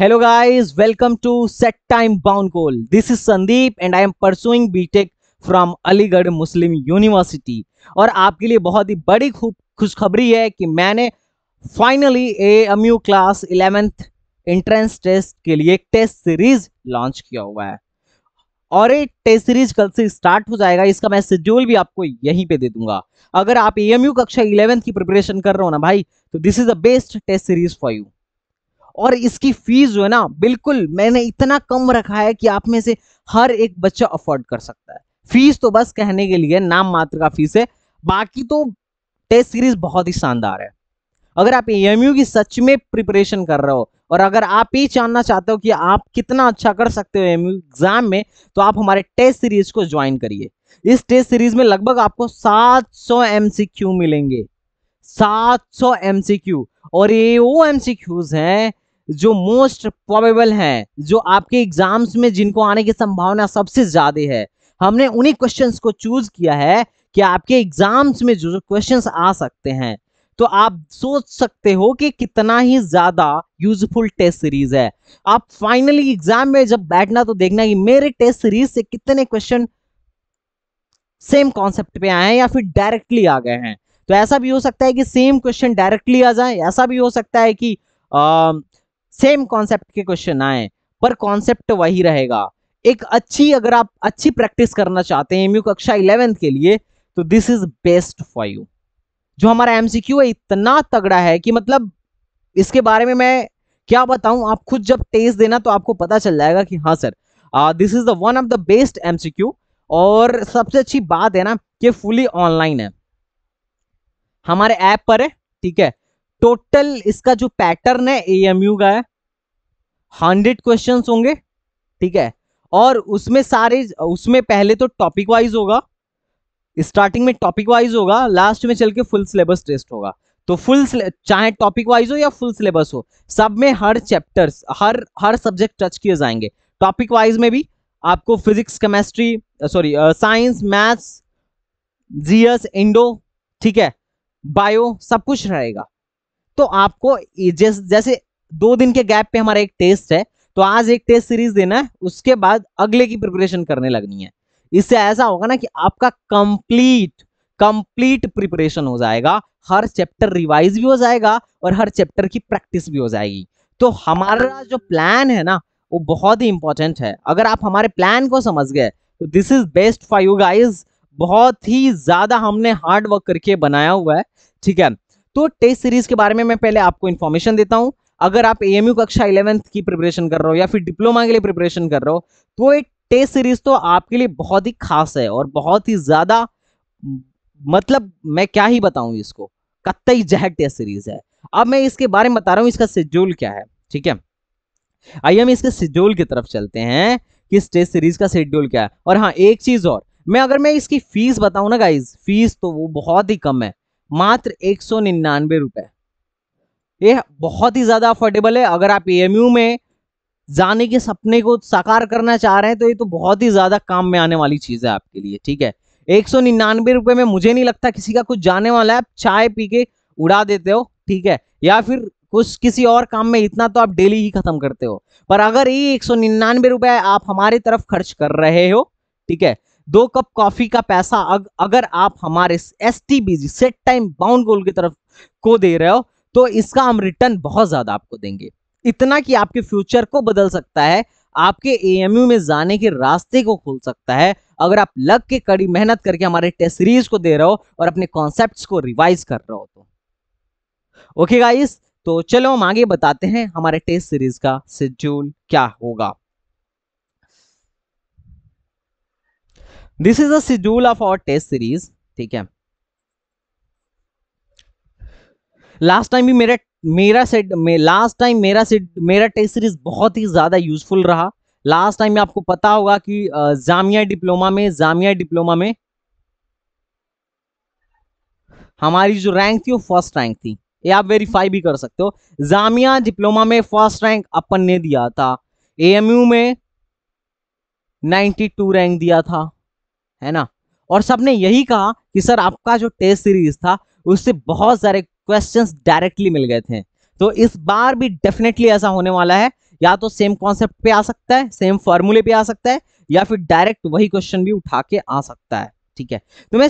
Hello guys welcome to set time bound Goal. This is Sandeep and I am pursuing BTech from Aligarh Muslim University और आपके लिए बहुत ही बड़ी खूब खुशखबरी है कि मैंने finally A M U class eleventh entrance test के लिए एक टेस्ट सीरीज लॉन्च किया हुआ है और ये टेस्ट सीरीज कल से स्टार्ट हो जाएगा इसका मैं शेड्यूल भी आपको यहीं पे दे दूंगा अगर आप ए एम यू कक्षा इलेवेंथ की प्रिपरेशन कर रहे हो ना भाई तो this is the best test series for you और इसकी फीस जो है ना बिल्कुल मैंने इतना कम रखा है कि आप में से हर एक बच्चा अफोर्ड कर सकता है फीस तो बस कहने के लिए नाम मात्र का फीस है बाकी तो टेस्ट सीरीज बहुत ही शानदार है अगर आप एमयू की सच में प्रिपरेशन कर रहे हो और अगर आप ये जानना चाहते हो कि आप कितना अच्छा कर सकते हो एमयू एग्जाम में तो आप हमारे टेस्ट सीरीज को ज्वाइन करिए इस टेस्ट सीरीज में लगभग आपको 700 क्यू मिलेंगे 700 क्यू और ये वो एमसीक्यूज हैं जो मोस्ट प्रोबेबल हैं जो आपके एग्जाम्स में जिनको आने की संभावना सबसे ज्यादा है हमने उन्हीं क्वेश्चंस को चूज किया है कि आपके एग्जाम्स में जो क्वेश्चंस आ सकते हैं तो आप सोच सकते हो कि कितना ही ज्यादा यूजफुल टेस्ट सीरीज है आप फाइनली एग्जाम में जब बैठना तो देखना कि मेरे टेस्ट सीरीज से कितने क्वेश्चन सेम कॉन्सेप्ट पे आए हैं या फिर डायरेक्टली आ गए हैं तो ऐसा भी हो सकता है कि सेम क्वेश्चन डायरेक्टली आ जाए ऐसा भी हो सकता है कि आ, सेम कॉन्सेप्ट के क्वेश्चन आए पर कॉन्सेप्ट वही रहेगा एक अच्छी अगर आप अच्छी प्रैक्टिस करना चाहते हैं एमयू कक्षा इलेवेंथ के लिए तो this is best for you जो हमारा एमसीक्यू है इतना तगड़ा है कि मतलब इसके बारे में मैं क्या बताऊं आप खुद जब टेस्ट देना तो आपको पता चल जाएगा कि हाँ sir this is the one of the best MCQ और सबसे अच्छी बात है ना कि फुली ऑनलाइन है हमारे ऐप पर है ठीक है टोटल इसका जो पैटर्न है एएमयू का है हंड्रेड क्वेश्चन होंगे ठीक है और उसमें सारे उसमें पहले तो टॉपिक वाइज होगा स्टार्टिंग में टॉपिक वाइज होगा लास्ट में चल के फुल सिलेबस टेस्ट होगा तो फुल चाहे टॉपिक वाइज हो या फुल सिलेबस हो सब में हर चैप्टर्स हर हर सब्जेक्ट टच किए जाएंगे टॉपिक वाइज में भी आपको physics chemistry sorry science maths GS Indo ठीक है बायो सब कुछ रहेगा तो आपको जैसे जैसे दो दिन के गैप पे हमारा एक टेस्ट है तो आज एक टेस्ट सीरीज देना है उसके बाद अगले की प्रिपरेशन करने लगनी है इससे ऐसा होगा ना कि आपका कंप्लीट कंप्लीट प्रिपरेशन हो जाएगा हर चैप्टर रिवाइज भी हो जाएगा और हर चैप्टर की प्रैक्टिस भी हो जाएगी तो हमारा जो प्लान है ना वो बहुत ही इंपॉर्टेंट है अगर आप हमारे प्लान को समझ गए तो this is best for you guys बहुत ही ज्यादा हमने हार्ड वर्क करके बनाया हुआ है ठीक है तो टेस्ट सीरीज के बारे में मैं पहले आपको इन्फॉर्मेशन देता हूँ अगर आप ए कक्षा इलेवेंथ की प्रिपरेशन कर रहे हो या फिर डिप्लोमा के लिए प्रिपरेशन कर रहे हो तो एक टेस्ट सीरीज तो आपके लिए बहुत ही खास है और बहुत ही ज्यादा मतलब मैं क्या ही बताऊं इसको कत्तई जहर टेस्ट सीरीज है अब मैं इसके बारे में बता रहा हूँ इसका शेड्यूल क्या है ठीक है आइए हम इसके शेड्यूल की तरफ चलते हैं कि इस टेस्ट सीरीज का शेड्यूल क्या है और हाँ एक चीज और मैं अगर मैं इसकी फीस बताऊं ना गाइज फीस तो वो बहुत ही कम है मात्र एक सौ निन्यानवे रुपए ये बहुत ही ज़्यादा अफोर्डेबल है अगर आप ए में जाने के सपने को साकार करना चाह रहे हैं तो ये तो बहुत ही ज़्यादा काम में आने वाली चीज़ है आपके लिए ठीक है एक सौ निन्यानवे में मुझे नहीं लगता किसी का कुछ जाने वाला है आप चाय पी के उड़ा देते हो ठीक है या फिर कुछ किसी और काम में इतना तो आप डेली ही खत्म करते हो पर अगर ये एक सौ आप हमारे तरफ खर्च कर रहे हो ठीक है दो कप कॉफी का पैसा अग, अगर आप हमारे S T BG set time bound goal की तरफ को दे रहे हो तो इसका हम रिटर्न बहुत ज्यादा आपको देंगे इतना कि आपके फ्यूचर को बदल सकता है आपके एएमयू में जाने के रास्ते को खोल सकता है अगर आप लग के कड़ी मेहनत करके हमारे टेस्ट सीरीज को दे रहे हो और अपने कॉन्सेप्ट को रिवाइज कर रहे हो तो ओके गाइस तो चलो हम आगे बताते हैं हमारे टेस्ट सीरीज का शेड्यूल क्या होगा this is schedule of our test series ठीक है लास्ट टाइम भी मेरा मेरा सेट लास्ट टाइम मेरा सेट मेरा टेस्ट सीरीज बहुत ही ज़्यादा यूजफुल रहा लास्ट टाइम में आपको पता होगा कि जामिया डिप्लोमा में जामिया डिप्लोमा में हमारी जो रैंक थी वो फर्स्ट रैंक थी ये आप वेरीफाई भी कर सकते हो जामिया डिप्लोमा में फर्स्ट रैंक अपन ने दिया था एएमयू में 92 रैंक दिया था है ना और सबने यही कहा कि सर आपका जो टेस्ट सीरीज था उससे बहुत सारे क्वेश्चन डायरेक्टली मिल गए थे तो इस बार भी डेफिनेटली ऐसा होने वाला है या तो सेम कॉन्सेप्ट पे आ सकता है सेम फॉर्मूले पे आ सकता है या फिर डायरेक्ट वही क्वेश्चन भी उठा के आ सकता है ठीक है तो मैं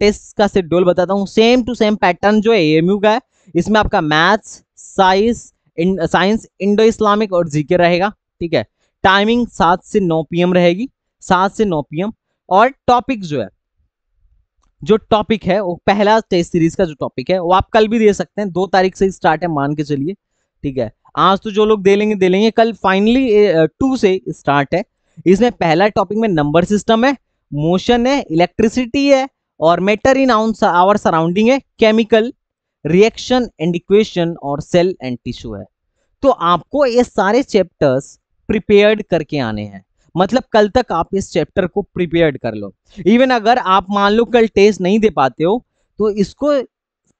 टेस्ट का शेड्यूल बताता हूँ सेम टू सेम पैटर्न जो है एएमयू का है इसमें आपका maths science science Indo Islamic और जीके रहेगा ठीक है टाइमिंग सात से नौ पीएम रहेगी सात से नौ पीएम और टॉपिक जो है जो टॉपिक है वो पहला टेस्ट सीरीज का जो टॉपिक है वो आप कल भी दे सकते हैं दो तारीख से स्टार्ट है मान के चलिए ठीक है आज तो जो लोग दे लेंगे दे लेंगे कल फाइनली टू से स्टार्ट है इसमें पहला टॉपिक में नंबर सिस्टम है मोशन है इलेक्ट्रिसिटी है और मैटर इन आवर सराउंडिंग है केमिकल रिएक्शन एंड इक्वेशन और सेल एंड टिश्यू है तो आपको ये सारे चैप्टर्स प्रिपेयर्ड करके आने हैं मतलब कल तक आप इस चैप्टर को प्रिपेयर कर लो इवन अगर आप मान लो कल टेस्ट नहीं दे पाते हो तो इसको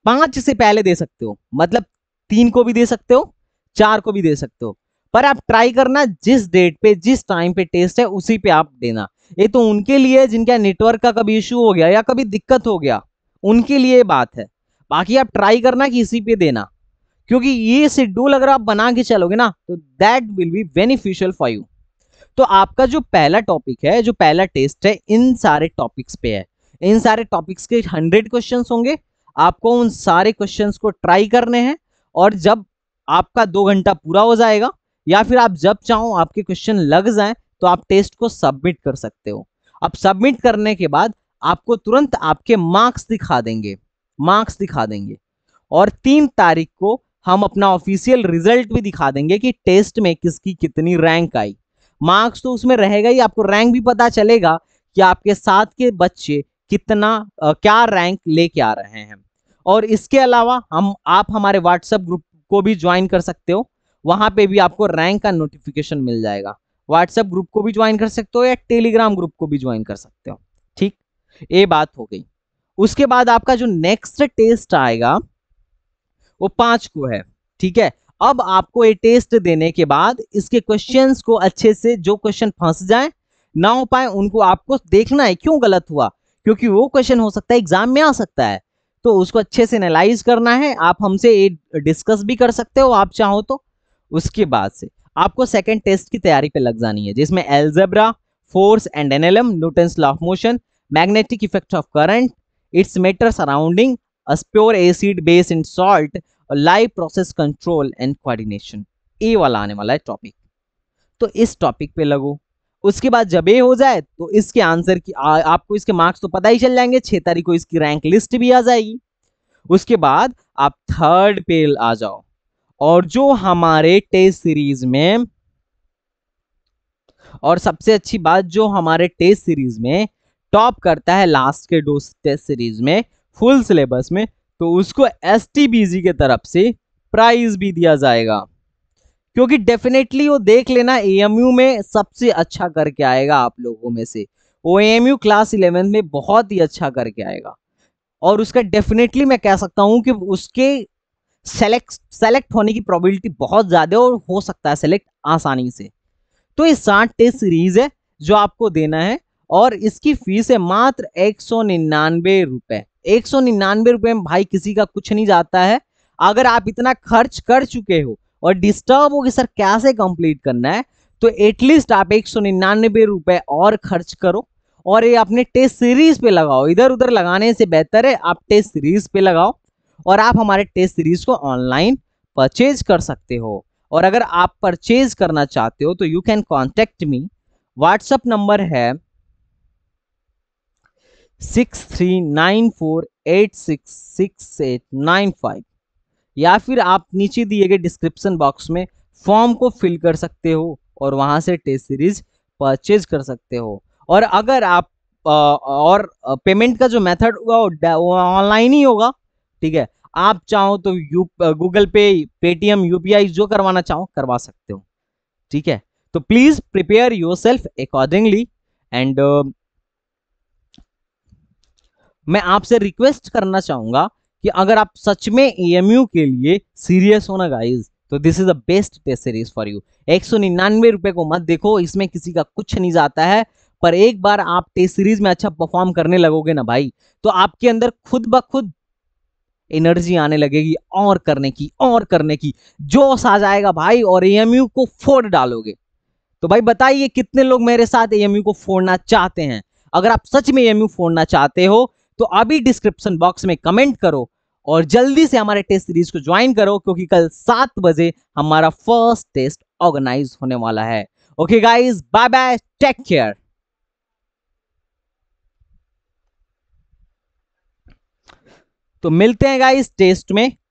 पांच से पहले दे सकते हो मतलब तीन को भी दे सकते हो चार को भी दे सकते हो पर आप ट्राई करना जिस डेट पे जिस टाइम पे टेस्ट है उसी पे आप देना ये तो उनके लिए जिनका नेटवर्क का कभी इशू हो गया या कभी दिक्कत हो गया उनके लिए बात है बाकी आप ट्राई करना कि इसी पे देना क्योंकि ये शेड्यूल अगर आप बना के चलोगे ना तो that will be beneficial for you तो आपका जो पहला टॉपिक है जो पहला टेस्ट है इन सारे टॉपिक्स पे है इन सारे टॉपिक्स के हंड्रेड क्वेश्चन होंगे आपको उन सारे क्वेश्चन को ट्राई करने हैं और जब आपका दो घंटा पूरा हो जाएगा या फिर आप जब चाहो आपके क्वेश्चन लग जाए तो आप टेस्ट को सबमिट कर सकते हो अब सबमिट करने के बाद आपको तुरंत आपके मार्क्स दिखा देंगे मार्क्स दिखा देंगे और तीन तारीख को हम अपना ऑफिशियल रिजल्ट भी दिखा देंगे कि टेस्ट में किसकी कितनी रैंक आई मार्क्स तो उसमें रहेगा ही आपको रैंक भी पता चलेगा कि आपके साथ के बच्चे कितना क्या रैंक लेके आ रहे हैं और इसके अलावा हम आप हमारे व्हाट्सएप ग्रुप को भी ज्वाइन कर सकते हो वहां पे भी आपको रैंक का नोटिफिकेशन मिल जाएगा व्हाट्सएप ग्रुप को भी ज्वाइन कर सकते हो या टेलीग्राम ग्रुप को भी ज्वाइन कर सकते हो ठीक ये बात हो गई उसके बाद आपका जो नेक्स्ट टेस्ट आएगा वो पांच को है ठीक है अब आपको ये टेस्ट देने के बाद इसके क्वेश्चंस को अच्छे से जो क्वेश्चन फंस जाए ना हो पाए उनको आपको देखना है क्यों गलत हुआ क्योंकि वो क्वेश्चन हो सकता है एग्जाम में आ सकता है तो उसको अच्छे से एनालाइज करना है आप हमसे ये डिस्कस भी कर सकते हो आप चाहो तो उसके बाद से आपको सेकेंड टेस्ट की तैयारी पे लग जानी है जिसमें algebra force and NLM Newton's law of motion magnetic effect of current its matter surrounding pure acid base in salt और life process control and coordination ए वाला आने वाला है टॉपिक तो इस टॉपिक पे लगो उसके बाद जब ए हो जाए तो इसके आंसर की आ, आपको इसके मार्क्स तो पता ही चल जाएंगे छह तारीख को इसकी रैंक लिस्ट भी आ जाएगी उसके बाद आप थर्ड पे आ जाओ और जो हमारे टेस्ट सीरीज में और सबसे अच्छी बात जो हमारे टेस्ट सीरीज में टॉप करता है लास्ट के दो टेस्ट सीरीज में फुल सिलेबस में तो उसको एस की तरफ से प्राइज भी दिया जाएगा क्योंकि डेफिनेटली वो देख लेना ए में सबसे अच्छा करके आएगा आप लोगों में से वो एएमयू क्लास इलेवेंथ में बहुत ही अच्छा करके आएगा और उसका डेफिनेटली मैं कह सकता हूँ कि उसके सेलेक्ट सेलेक्ट होने की प्रोबेबिलिटी बहुत ज़्यादा और हो सकता है सेलेक्ट आसानी से तो ये साठ टेस्ट सीरीज है जो आपको देना है और इसकी फीस है मात्र एक सौ निन्यानवे रुपये एक सौ निन्यानवे रुपये में भाई किसी का कुछ नहीं जाता है अगर आप इतना खर्च कर चुके हो और डिस्टर्ब हो कि सर कैसे कंप्लीट करना है तो एटलीस्ट आप एक सौ निन्यानवे रुपये और खर्च करो और ये अपने टेस्ट सीरीज पे लगाओ इधर उधर लगाने से बेहतर है आप टेस्ट सीरीज पे लगाओ और आप हमारे टेस्ट सीरीज को ऑनलाइन परचेज कर सकते हो और अगर आप परचेज करना चाहते हो तो you can contact me WhatsApp number है six three nine four eight six six eight nine five या फिर आप नीचे दिए गए डिस्क्रिप्शन बॉक्स में फॉर्म को फिल कर सकते हो और वहाँ से टेस्ट सीरीज परचेज कर सकते हो और अगर आप और पेमेंट का जो मेथड होगा वो ऑनलाइन ही होगा ठीक है आप चाहो तो you Google Pay Paytm UPI जो करवाना चाहो करवा सकते हो ठीक है तो please prepare yourself accordingly and मैं आपसे रिक्वेस्ट करना चाहूंगा कि अगर आप सच में एएमयू e के लिए सीरियस होना गाइज तो this is the best test series for you एक सौ निन्यानवे रुपए को मत देखो इसमें किसी का कुछ नहीं जाता है पर एक बार आप टेस्ट सीरीज में अच्छा परफॉर्म करने लगोगे ना भाई तो आपके अंदर खुद ब खुद एनर्जी आने लगेगी और करने की और करने की जोश आ जाएगा भाई और एएमयू e को फोड़ डालोगे तो भाई बताइए कितने लोग मेरे साथ एएमयू e को फोड़ना चाहते हैं अगर आप सच में एएमयू फोड़ना चाहते हो तो अभी डिस्क्रिप्शन बॉक्स में कमेंट करो और जल्दी से हमारे टेस्ट सीरीज को ज्वाइन करो क्योंकि कल सात बजे हमारा फर्स्ट टेस्ट ऑर्गेनाइज होने वाला है okay guys bye bye take care तो मिलते हैं गाइस टेस्ट में